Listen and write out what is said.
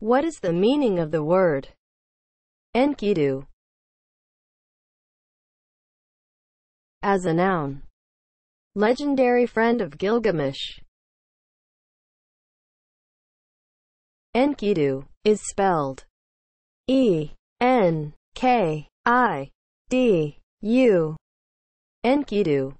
What is the meaning of the word Enkidu as a noun? Legendary friend of Gilgamesh. Enkidu is spelled E N K I D U. Enkidu